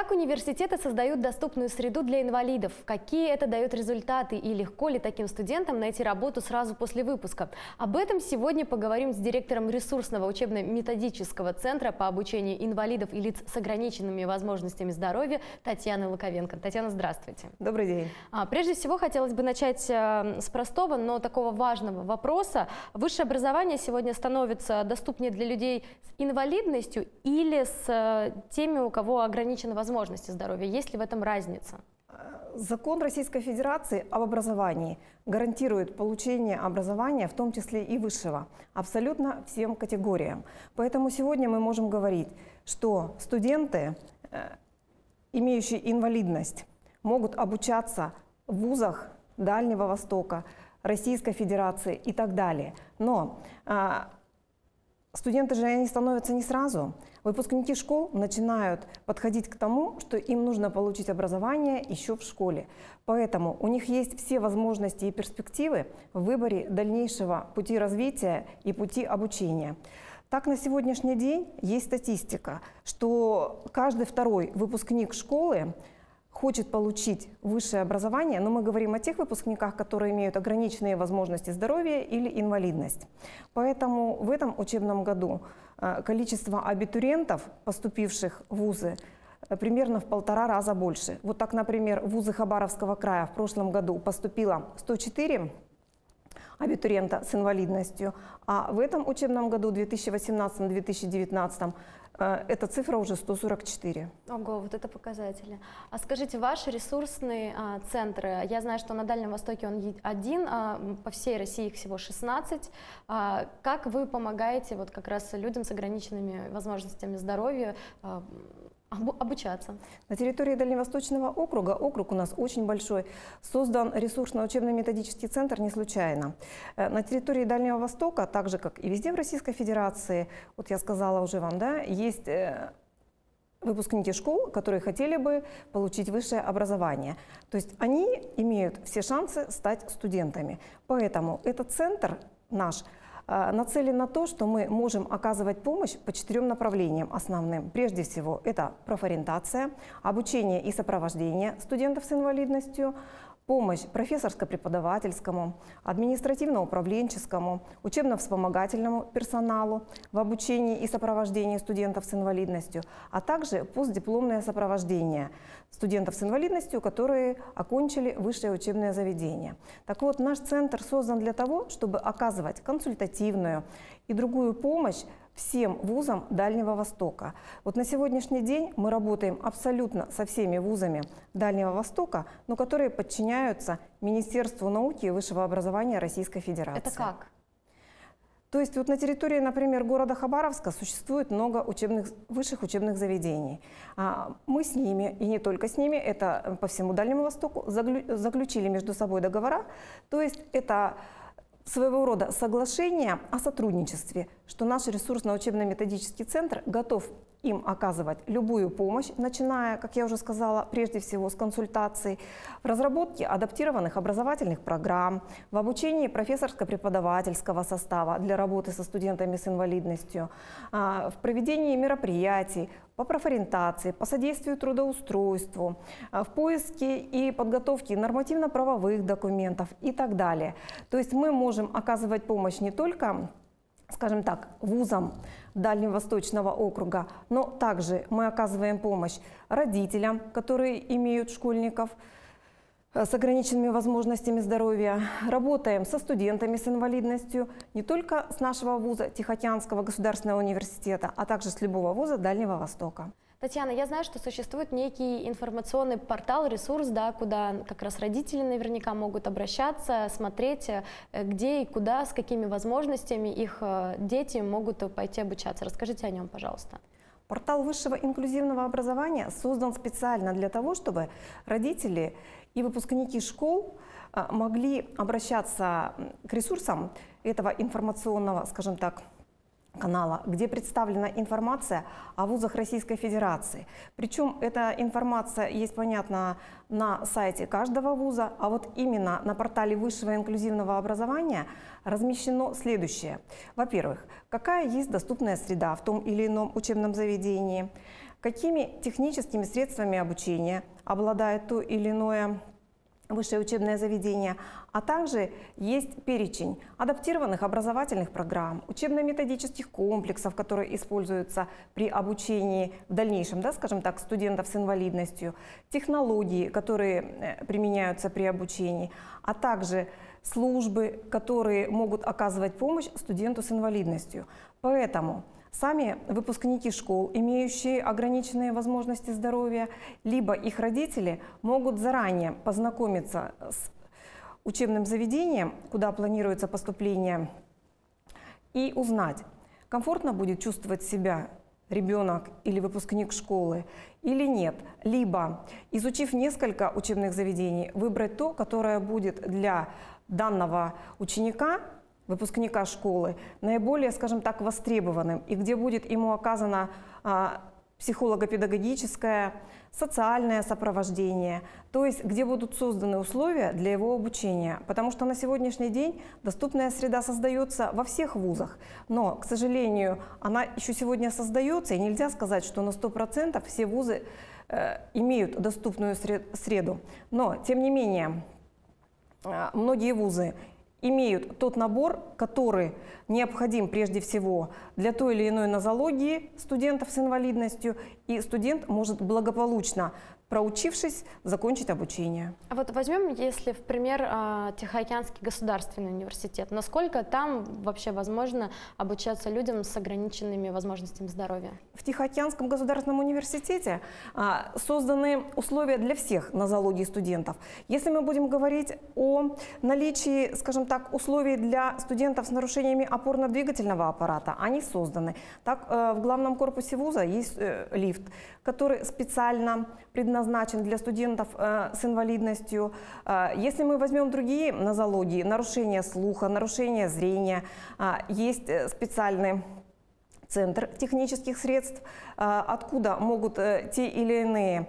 Как университеты создают доступную среду для инвалидов? Какие это дает результаты? И легко ли таким студентам найти работу сразу после выпуска? Об этом сегодня поговорим с директором ресурсного учебно-методического центра по обучению инвалидов и лиц с ограниченными возможностями здоровья Татьяной Луковенко. Татьяна, здравствуйте. Добрый день. А, прежде всего, хотелось бы начать э, с простого, но такого важного вопроса. Высшее образование сегодня становится доступнее для людей с инвалидностью или с э, теми, у кого ограничена возможность возможности здоровья? Есть ли в этом разница? Закон Российской Федерации об образовании гарантирует получение образования, в том числе и высшего, абсолютно всем категориям. Поэтому сегодня мы можем говорить, что студенты, э, имеющие инвалидность, могут обучаться в вузах Дальнего Востока, Российской Федерации и так далее. Но а, Студенты же они становятся не сразу. Выпускники школ начинают подходить к тому, что им нужно получить образование еще в школе. Поэтому у них есть все возможности и перспективы в выборе дальнейшего пути развития и пути обучения. Так, на сегодняшний день есть статистика, что каждый второй выпускник школы хочет получить высшее образование, но мы говорим о тех выпускниках, которые имеют ограниченные возможности здоровья или инвалидность. Поэтому в этом учебном году э, количество абитуриентов, поступивших в вузы, э, примерно в полтора раза больше. Вот так, например, в вузы Хабаровского края в прошлом году поступило 104 абитуриента с инвалидностью, а в этом учебном году 2018-2019 а, эта цифра уже 144. Ого, вот это показатели. А скажите, ваши ресурсные а, центры, я знаю, что на Дальнем Востоке он один, а по всей России их всего 16. А, как вы помогаете вот как раз людям с ограниченными возможностями здоровья а, обучаться. На территории Дальневосточного округа, округ у нас очень большой, создан ресурсно-учебно-методический центр не случайно. Э, на территории Дальнего Востока, так же как и везде в Российской Федерации, вот я сказала уже вам, да, есть э, выпускники школ, которые хотели бы получить высшее образование. То есть они имеют все шансы стать студентами. Поэтому этот центр наш – а, нацелен на то, что мы можем оказывать помощь по четырем направлениям основным. Прежде всего, это профориентация, обучение и сопровождение студентов с инвалидностью – помощь профессорско-преподавательскому, административно-управленческому, учебно-вспомогательному персоналу в обучении и сопровождении студентов с инвалидностью, а также постдипломное сопровождение студентов с инвалидностью, которые окончили высшее учебное заведение. Так вот, наш центр создан для того, чтобы оказывать консультативную и другую помощь всем вузам Дальнего Востока. Вот на сегодняшний день мы работаем абсолютно со всеми вузами Дальнего Востока, но которые подчиняются Министерству науки и высшего образования Российской Федерации. Это как? То есть вот на территории, например, города Хабаровска существует много учебных, высших учебных заведений. А, мы с ними, и не только с ними, это по всему Дальнему Востоку, заключили между собой договора. То есть это своего рода соглашение о сотрудничестве, что наш ресурсно-учебно-методический центр готов им оказывать любую помощь, начиная, как я уже сказала, прежде всего с консультаций, в разработке адаптированных образовательных программ, в обучении профессорско-преподавательского состава для работы со студентами с инвалидностью, а, в проведении мероприятий, по профориентации, по содействию трудоустройству, а, в поиске и подготовке нормативно-правовых документов и так далее. То есть мы можем оказывать помощь не только скажем так, вузам Дальневосточного округа, но также мы оказываем помощь родителям, которые имеют школьников э, с ограниченными возможностями здоровья. Работаем со студентами с инвалидностью не только с нашего вуза Тихоокеанского государственного университета, а также с любого вуза Дальнего Востока. Татьяна, я знаю, что существует некий информационный портал, ресурс, да, куда как раз родители наверняка могут обращаться, смотреть, э, где и куда, с какими возможностями их э, дети могут э, пойти обучаться. Расскажите о нем, пожалуйста. Портал высшего инклюзивного образования создан специально для того, чтобы родители и выпускники школ могли обращаться к ресурсам этого информационного, скажем так, канала, где представлена информация о вузах Российской Федерации. Причем эта информация есть, понятно, на сайте каждого вуза, а вот именно на портале высшего инклюзивного образования размещено следующее. Во-первых, какая есть доступная среда в том или ином учебном заведении, какими техническими средствами обучения обладает то или иное высшее учебное заведение, а также есть перечень адаптированных образовательных программ, учебно-методических комплексов, которые используются при обучении в дальнейшем, да, скажем так, студентов с инвалидностью, технологии, которые э, применяются при обучении, а также службы, которые могут оказывать помощь студенту с инвалидностью. Поэтому Сами выпускники школ, имеющие ограниченные возможности здоровья, либо их родители могут заранее познакомиться с учебным заведением, куда планируется поступление, и узнать, комфортно будет чувствовать себя ребенок или выпускник школы или нет. Либо, изучив несколько учебных заведений, выбрать то, которое будет для данного ученика выпускника школы, наиболее, скажем так, востребованным, и где будет ему оказано а, психолого-педагогическое, социальное сопровождение, то есть где будут созданы условия для его обучения. Потому что на сегодняшний день доступная среда создается во всех вузах, но, к сожалению, она еще сегодня создается, и нельзя сказать, что на 100% все вузы э, имеют доступную среду. Но, тем не менее, э, многие вузы имеют тот набор, который необходим прежде всего для той или иной нозологии студентов с инвалидностью, и студент может благополучно проучившись, закончить обучение. А вот возьмем, если в пример а, Тихоокеанский государственный университет, насколько там вообще возможно обучаться людям с ограниченными возможностями здоровья? В Тихоокеанском государственном университете а, созданы условия для всех нозологии студентов. Если мы будем говорить о наличии, скажем так, условий для студентов с нарушениями опорно-двигательного аппарата, они созданы. Так, э, в главном корпусе вуза есть э, лифт, который специально предназначен предназначен для студентов э, с инвалидностью. Э, если мы возьмем другие нозологии, нарушение слуха, нарушение зрения, э, есть специальный центр технических средств, откуда могут те или иные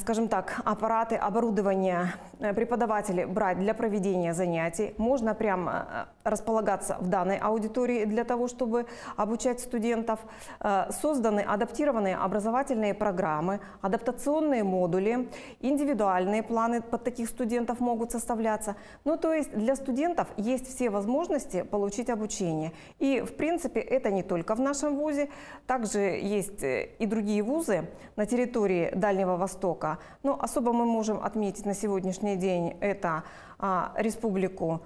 скажем так, аппараты, оборудование преподаватели брать для проведения занятий. Можно прямо располагаться в данной аудитории для того, чтобы обучать студентов. Э, созданы адаптированные образовательные программы, адаптационные модули, индивидуальные планы под таких студентов могут составляться. Ну, то есть для студентов есть все возможности получить обучение. И, в принципе, это не только в нашем ВУЗе, также есть э, и другие ВУЗы на территории Дальнего Востока. Но особо мы можем отметить на сегодняшний день это а, Республику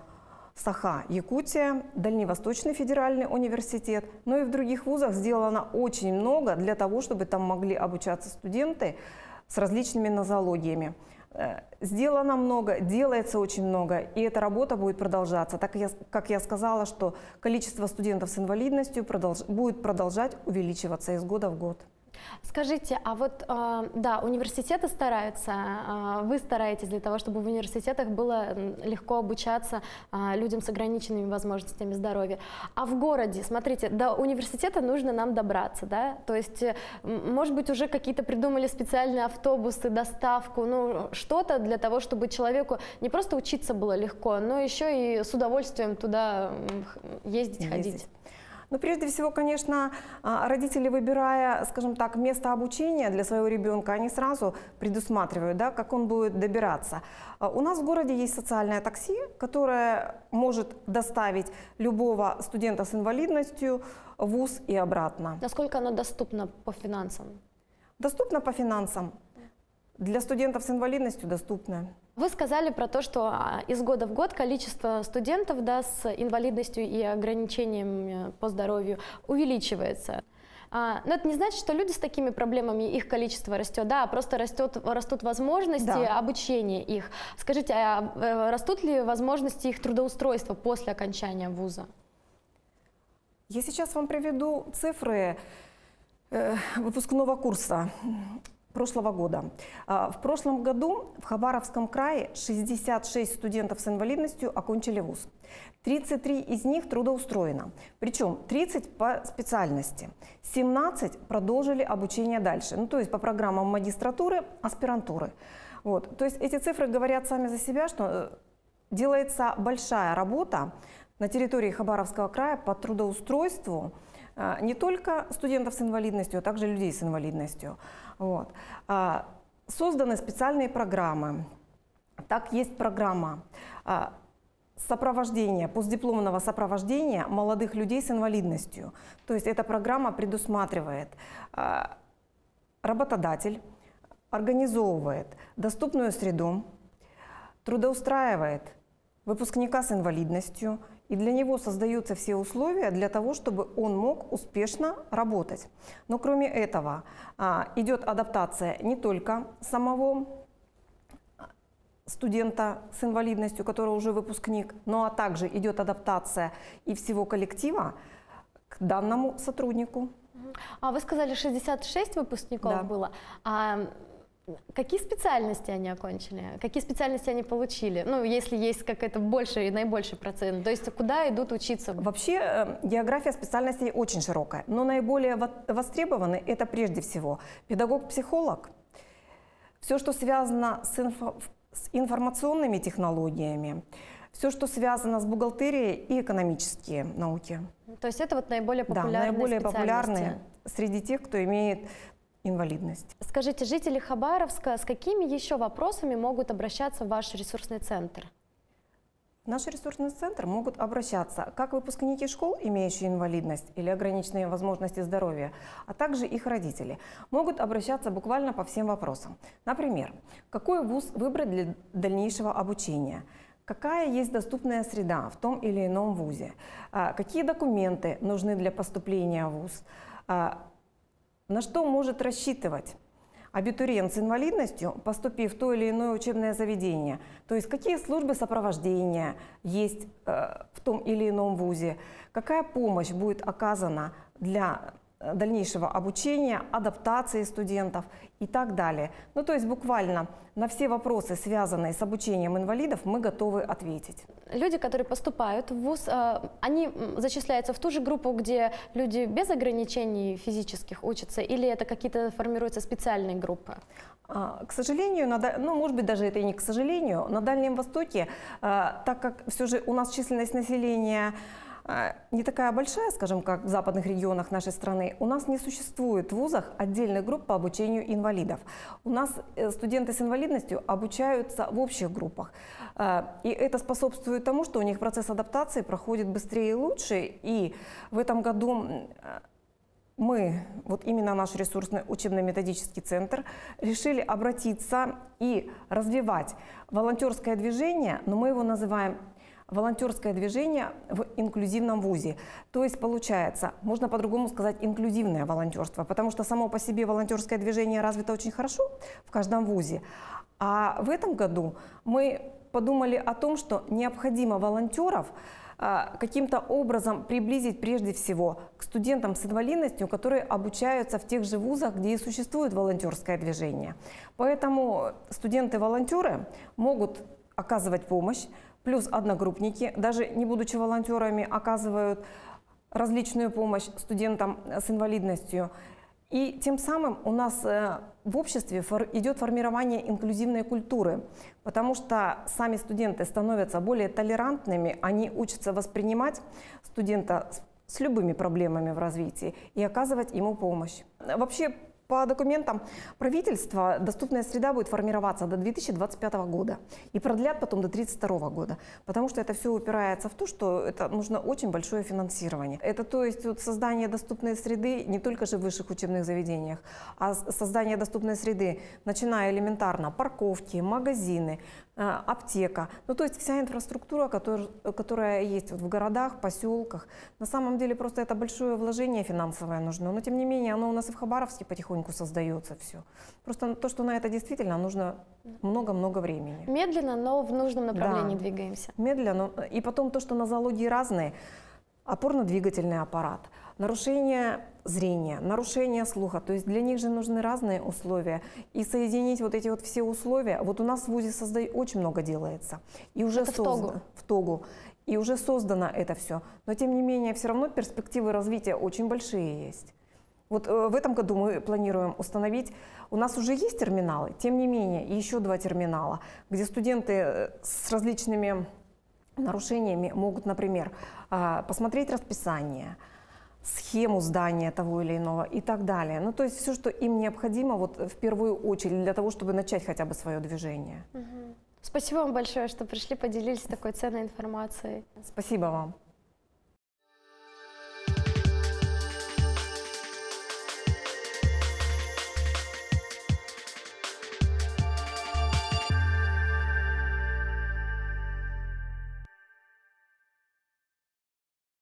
Саха, Якутия, Дальневосточный федеральный университет, но и в других вузах сделано очень много для того, чтобы там могли обучаться студенты с различными нозологиями. Э, сделано много, делается очень много, и эта работа будет продолжаться. Так я, как я сказала, что количество студентов с инвалидностью продолж, будет продолжать увеличиваться из года в год. Скажите, а вот, э, да, университеты стараются, э, вы стараетесь для того, чтобы в университетах было легко обучаться э, людям с ограниченными возможностями здоровья. А в городе, смотрите, до университета нужно нам добраться, да? То есть, может быть, уже какие-то придумали специальные автобусы, доставку, ну, что-то для того, чтобы человеку не просто учиться было легко, но еще и с удовольствием туда ездить, ездить. ходить. Но ну, прежде всего, конечно, а, родители, выбирая, скажем так, место обучения для своего ребенка, они сразу предусматривают, да, как он будет добираться. А, у нас в городе есть социальное такси, которое может доставить любого студента с инвалидностью в ВУЗ и обратно. Насколько оно доступно по финансам? Доступно по финансам для студентов с инвалидностью доступна. Вы сказали про то, что а, из года в год количество студентов да, с инвалидностью и ограничением по здоровью увеличивается. А, но это не значит, что люди с такими проблемами, их количество растет, да, а просто растет, растут возможности да. обучения их. Скажите, а э, растут ли возможности их трудоустройства после окончания вуза? Я сейчас вам приведу цифры э, выпускного курса прошлого года. А, в прошлом году в Хабаровском крае 66 студентов с инвалидностью окончили вуз. 33 из них трудоустроено, причем 30 по специальности. 17 продолжили обучение дальше, ну, то есть по программам магистратуры, аспирантуры. Вот. То есть эти цифры говорят сами за себя, что э, делается большая работа на территории Хабаровского края по трудоустройству э, не только студентов с инвалидностью, а также людей с инвалидностью. Вот. А, созданы специальные программы. Так, есть программа а, сопровождения, постдипломного сопровождения молодых людей с инвалидностью. То есть эта программа предусматривает а, работодатель, организовывает доступную среду, трудоустраивает выпускника с инвалидностью – и для него создаются все условия для того, чтобы он мог успешно работать. Но кроме этого а, идет адаптация не только самого студента с инвалидностью, который уже выпускник, но а также идет адаптация и всего коллектива к данному сотруднику. А вы сказали, 66 выпускников да. было. А Какие специальности они окончили? Какие специальности они получили? Ну, если есть какая-то большая и наибольший процент. То есть куда идут учиться? Вообще э, география специальностей очень широкая, но наиболее востребованы это прежде всего педагог-психолог, все, что связано с, инфо с информационными технологиями, все, что связано с бухгалтерией и экономические науки. То есть это вот наиболее популярные Да, наиболее популярные среди тех, кто имеет инвалидность. Скажите, жители Хабаровска с какими еще вопросами могут обращаться в ваш ресурсный центр? В наш ресурсный центр могут обращаться как выпускники школ, имеющие инвалидность или ограниченные возможности здоровья, а также их родители. Могут обращаться буквально по всем вопросам. Например, какой вуз выбрать для дальнейшего обучения? Какая есть доступная среда в том или ином вузе? А, какие документы нужны для поступления в вуз? А, на что может рассчитывать? абитуриент с инвалидностью, поступив в то или иное учебное заведение. То есть какие службы сопровождения есть э, в том или ином вузе, какая помощь будет оказана для Э, дальнейшего обучения, адаптации студентов и так далее. Ну, то есть буквально на все вопросы, связанные с обучением инвалидов, мы готовы ответить. Люди, которые поступают в ВУЗ, э, они зачисляются в ту же группу, где люди без ограничений физических учатся, или это какие-то формируются специальные группы? А, к сожалению, на, ну, может быть, даже это и не к сожалению, на Дальнем Востоке, э, так как все же у нас численность населения а, не такая большая, скажем, как в западных регионах нашей страны, у нас не существует в вузах отдельных групп по обучению инвалидов. У нас э, студенты с инвалидностью обучаются в общих группах. А, и это способствует тому, что у них процесс адаптации проходит быстрее и лучше. И в этом году а, мы, вот именно наш ресурсный учебно-методический центр, решили обратиться и развивать волонтерское движение, но мы его называем волонтерское движение в инклюзивном вузе. То есть получается, можно по-другому сказать, инклюзивное волонтерство, потому что само по себе волонтерское движение развито очень хорошо в каждом вузе. А в этом году мы подумали о том, что необходимо волонтеров а, каким-то образом приблизить прежде всего к студентам с инвалидностью, которые обучаются в тех же вузах, где и существует волонтерское движение. Поэтому студенты-волонтеры могут оказывать помощь, плюс одногруппники, даже не будучи волонтерами, оказывают различную помощь студентам э, с инвалидностью. И тем самым у нас э, в обществе идет формирование инклюзивной культуры, потому что сами студенты становятся более толерантными, они учатся воспринимать студента с любыми проблемами в развитии и оказывать ему помощь. Вообще по документам правительства доступная среда будет формироваться до 2025 года и продлят потом до 1932 года, потому что это все упирается в то, что это нужно очень большое финансирование. Это то есть вот создание доступной среды не только же в высших учебных заведениях, а создание доступной среды, начиная элементарно парковки, магазины, Э, аптека. Ну, то есть вся инфраструктура, которая, которая есть вот в городах, поселках. На самом деле просто это большое вложение финансовое нужно, но тем не менее оно у нас и в Хабаровске потихоньку создается все. Просто то, что на это действительно нужно много-много времени. Медленно, но в нужном направлении да. двигаемся. Медленно. Э, и потом то, что на залоги разные. Опорно-двигательный аппарат – нарушение зрения, нарушение слуха. То есть для них же нужны разные условия. И соединить вот эти вот все условия. Вот у нас в ВУЗе создай очень много делается. И уже это создано. В тогу. в тогу. И уже создано это все. Но тем не менее, все равно перспективы развития очень большие есть. Вот э, в этом году мы планируем установить, у нас уже есть терминалы, тем не менее, еще два терминала, где студенты э, с различными нарушениями могут, например, а, посмотреть расписание, схему здания того или иного и так далее. Ну, то есть все, что им необходимо вот в первую очередь для того, чтобы начать хотя бы свое движение. Спасибо вам большое, что пришли, поделились такой ценной информацией. Спасибо вам.